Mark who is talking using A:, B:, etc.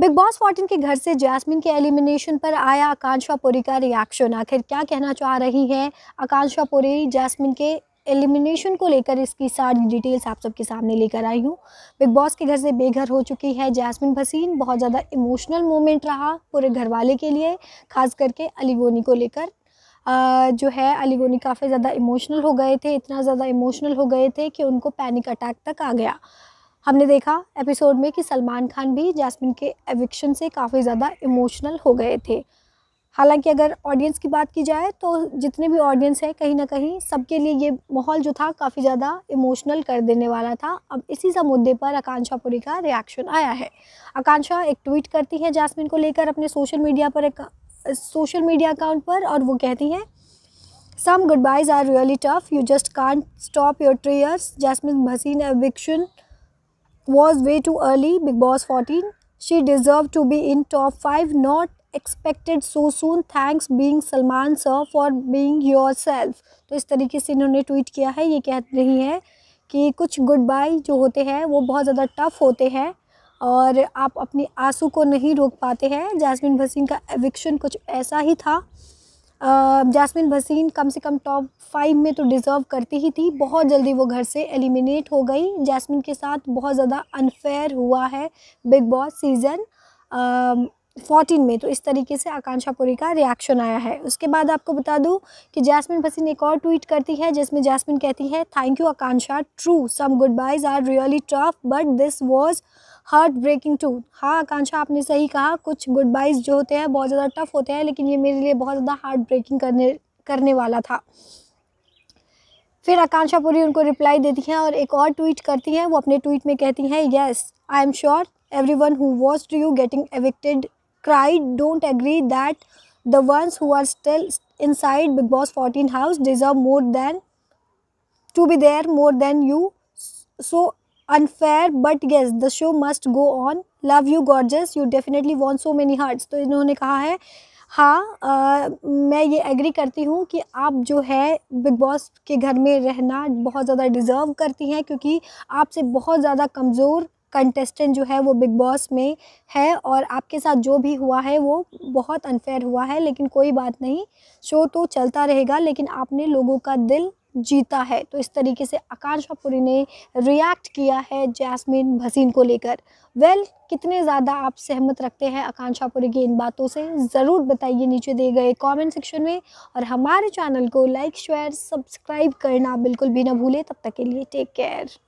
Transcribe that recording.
A: Big boss 14 के घर से जैस्मिन के एलिमिनेशन पर आया आकांक्षा पुरी का रिएक्शन आखिर क्या कहना चाह रही है आकांक्षा पुरी जैस्मिन के एलिमिनेशन को लेकर इसकी सारी डिटेल्स आप सबके सामने लेकर आई हूँ बिग बॉस के घर से बेघर हो चुकी है जैस्मिन भसीन बहुत ज़्यादा इमोशनल मोमेंट रहा पूरे घर वाले के लिए खास करके अलीगोनी को लेकर जो है अलीगोनी काफ़ी ज़्यादा इमोशनल हो गए थे इतना ज़्यादा इमोशनल हो गए थे कि उनको पैनिक अटैक तक आ गया हमने देखा एपिसोड में कि सलमान खान भी जैस्मिन के एविक्शन से काफ़ी ज़्यादा इमोशनल हो गए थे हालांकि अगर ऑडियंस की बात की जाए तो जितने भी ऑडियंस है कहीं ना कहीं सबके लिए ये माहौल जो था काफ़ी ज़्यादा इमोशनल कर देने वाला था अब इसी सब मुद्दे पर आकांक्षा पुरी का रिएक्शन आया है आकांक्षा एक ट्वीट करती हैं जैस्मिन को लेकर अपने सोशल मीडिया पर एक सोशल मीडिया अकाउंट पर और वो कहती हैं some goodbyes are really tough you just can't stop your tears Jasmin Bhasin eviction was way too early, Big Boss 14. She deserved to be in top 5, not expected so soon thanks being Salman sir for being yourself तो इस तरीके से इन्होंने tweet किया है ये कह रही ki कि कुछ गुड बाय जो होते हैं वो बहुत ज़्यादा टफ होते हैं और आप अपने आंसू को नहीं रोक पाते हैं जैस्मिन भसीन का एविक्शन कुछ ऐसा ही था जासमिन भसीन कम से कम टॉप फाइव में तो डिज़र्व करती ही थी बहुत जल्दी वो घर से एलिमिनेट हो गई जैसमिन के साथ बहुत ज़्यादा अनफेयर हुआ है बिग बॉस सीज़न फोर्टीन में तो इस तरीके से आकांक्षा पुरी का रिएक्शन आया है उसके बाद आपको बता दूं कि जैस्मिन भसीन एक और ट्वीट करती है जिसमें जैस्मिन कहती है thank you Akanksha true some goodbyes are really tough but this was heartbreaking too हाँ आकांक्षा आपने सही कहा कुछ गुड बाइज जो होते हैं बहुत ज़्यादा टफ होते हैं लेकिन ये मेरे लिए बहुत ज़्यादा हार्ट ब्रेकिंग करने करने वाला था फिर आकांक्षा पूरी उनको रिप्लाई देती हैं और एक और ट्वीट करती हैं वो अपने ट्वीट में कहती हैं yes I am sure everyone who watched you getting evicted cried don't agree that the ones who are still inside Bigg Boss fourteen house deserve more than to be there more than you so unfair but guess the show must go on love you gorgeous you definitely won so many hearts तो इन्होंने कहा है हाँ आ, मैं ये agree करती हूँ कि आप जो है बिग बॉस के घर में रहना बहुत ज़्यादा डिज़र्व करती हैं क्योंकि आपसे बहुत ज़्यादा कमज़ोर कंटेस्टेंट जो है वो बिग बॉस में है और आपके साथ जो भी हुआ है वो बहुत अनफेयर हुआ है लेकिन कोई बात नहीं शो तो चलता रहेगा लेकिन आपने लोगों का दिल जीता है तो इस तरीके से आकांक्षा पुरी ने रिएक्ट किया है जैस्मिन भसीन को लेकर वेल well, कितने ज़्यादा आप सहमत रखते हैं आकांक्षा पुरी की इन बातों से ज़रूर बताइए नीचे दिए गए कमेंट सेक्शन में और हमारे चैनल को लाइक शेयर सब्सक्राइब करना बिल्कुल भी ना भूलें तब तक के लिए टेक केयर